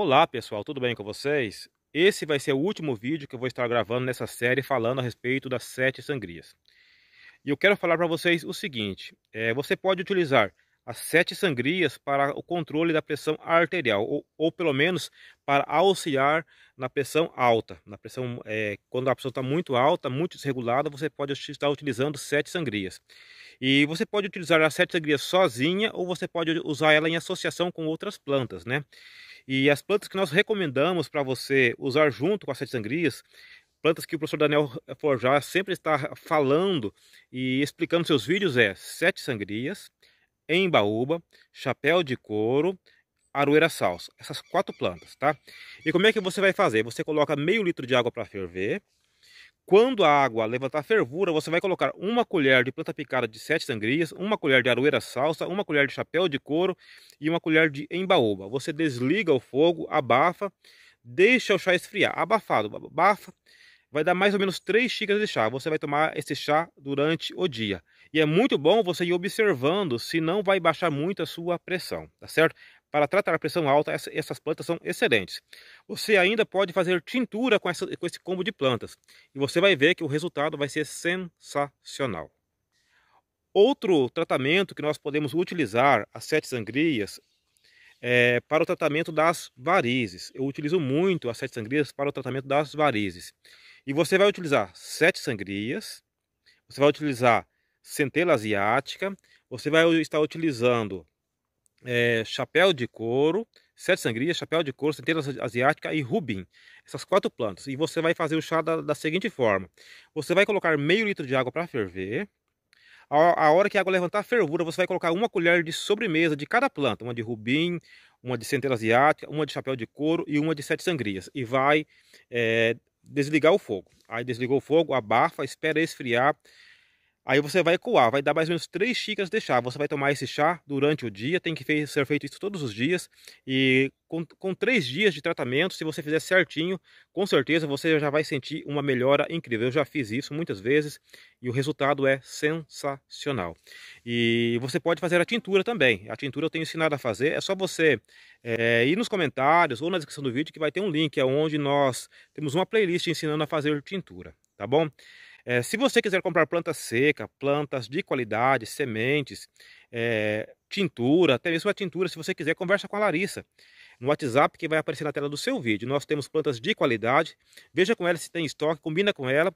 Olá pessoal, tudo bem com vocês? Esse vai ser o último vídeo que eu vou estar gravando nessa série falando a respeito das sete sangrias. E eu quero falar para vocês o seguinte, é, você pode utilizar as sete sangrias para o controle da pressão arterial, ou, ou pelo menos para auxiliar na pressão alta. Na pressão, é, quando a pressão está muito alta, muito desregulada, você pode estar utilizando sete sangrias. E você pode utilizar as sete sangrias sozinha ou você pode usar ela em associação com outras plantas, né? E as plantas que nós recomendamos para você usar junto com as sete sangrias, plantas que o professor Daniel Forjar sempre está falando e explicando seus vídeos é sete sangrias, embaúba, chapéu de couro, aroeira salsa. Essas quatro plantas, tá? E como é que você vai fazer? Você coloca meio litro de água para ferver, quando a água levantar fervura, você vai colocar uma colher de planta picada de sete sangrias, uma colher de aroeira salsa, uma colher de chapéu de couro e uma colher de embaúba. Você desliga o fogo, abafa, deixa o chá esfriar. Abafado, abafa, vai dar mais ou menos 3 xícaras de chá. Você vai tomar esse chá durante o dia. E é muito bom você ir observando, se não vai baixar muito a sua pressão, tá certo? para tratar a pressão alta, essas plantas são excelentes. Você ainda pode fazer tintura com, essa, com esse combo de plantas e você vai ver que o resultado vai ser sensacional. Outro tratamento que nós podemos utilizar as sete sangrias é para o tratamento das varizes. Eu utilizo muito as sete sangrias para o tratamento das varizes. E você vai utilizar sete sangrias, você vai utilizar centela asiática, você vai estar utilizando é, chapéu de couro, sete sangria, chapéu de couro, centeira asiática e rubim. Essas quatro plantas. E você vai fazer o chá da, da seguinte forma. Você vai colocar meio litro de água para ferver. A, a hora que a água levantar a fervura, você vai colocar uma colher de sobremesa de cada planta. Uma de rubim, uma de centeira asiática, uma de chapéu de couro e uma de sete sangrias. E vai é, desligar o fogo. Aí desligou o fogo, abafa, espera esfriar Aí você vai coar, vai dar mais ou menos 3 xícaras de chá. Você vai tomar esse chá durante o dia, tem que ser feito isso todos os dias. E com, com 3 dias de tratamento, se você fizer certinho, com certeza você já vai sentir uma melhora incrível. Eu já fiz isso muitas vezes e o resultado é sensacional. E você pode fazer a tintura também. A tintura eu tenho ensinado a fazer, é só você é, ir nos comentários ou na descrição do vídeo que vai ter um link é onde nós temos uma playlist ensinando a fazer tintura, tá bom? É, se você quiser comprar planta seca, plantas de qualidade, sementes, é, tintura, até mesmo a tintura, se você quiser, conversa com a Larissa no WhatsApp que vai aparecer na tela do seu vídeo. Nós temos plantas de qualidade, veja com ela se tem estoque, combina com ela.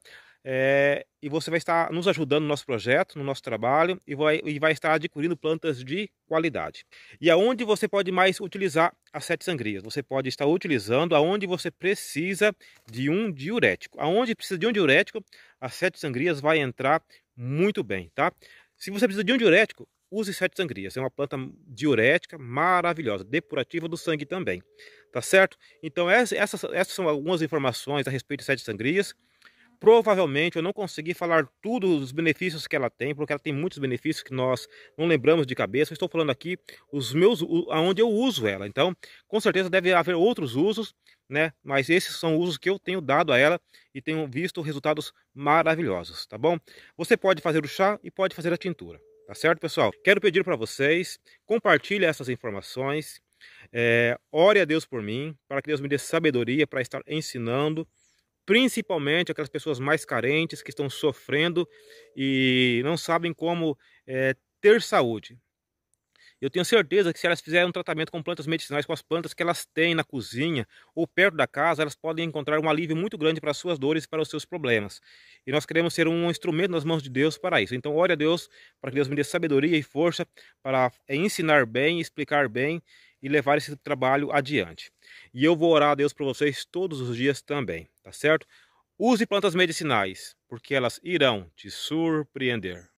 É, e você vai estar nos ajudando no nosso projeto, no nosso trabalho e vai, e vai estar adquirindo plantas de qualidade. E aonde você pode mais utilizar as sete sangrias? Você pode estar utilizando aonde você precisa de um diurético. Aonde precisa de um diurético, as sete sangrias vai entrar muito bem, tá? Se você precisa de um diurético, use sete sangrias. É uma planta diurética maravilhosa, depurativa do sangue também, tá certo? Então essas, essas são algumas informações a respeito de sete sangrias. Provavelmente eu não consegui falar todos os benefícios que ela tem, porque ela tem muitos benefícios que nós não lembramos de cabeça. Eu estou falando aqui os meus aonde eu uso ela. Então, com certeza deve haver outros usos, né? Mas esses são usos que eu tenho dado a ela e tenho visto resultados maravilhosos, tá bom? Você pode fazer o chá e pode fazer a tintura, tá certo, pessoal? Quero pedir para vocês compartilhe essas informações. É, ore a Deus por mim, para que Deus me dê sabedoria para estar ensinando principalmente aquelas pessoas mais carentes que estão sofrendo e não sabem como é, ter saúde. Eu tenho certeza que se elas fizerem um tratamento com plantas medicinais, com as plantas que elas têm na cozinha ou perto da casa, elas podem encontrar um alívio muito grande para as suas dores e para os seus problemas. E nós queremos ser um instrumento nas mãos de Deus para isso. Então, ore a Deus para que Deus me dê sabedoria e força para eh, ensinar bem, explicar bem e levar esse trabalho adiante. E eu vou orar a Deus por vocês todos os dias também, tá certo? Use plantas medicinais, porque elas irão te surpreender.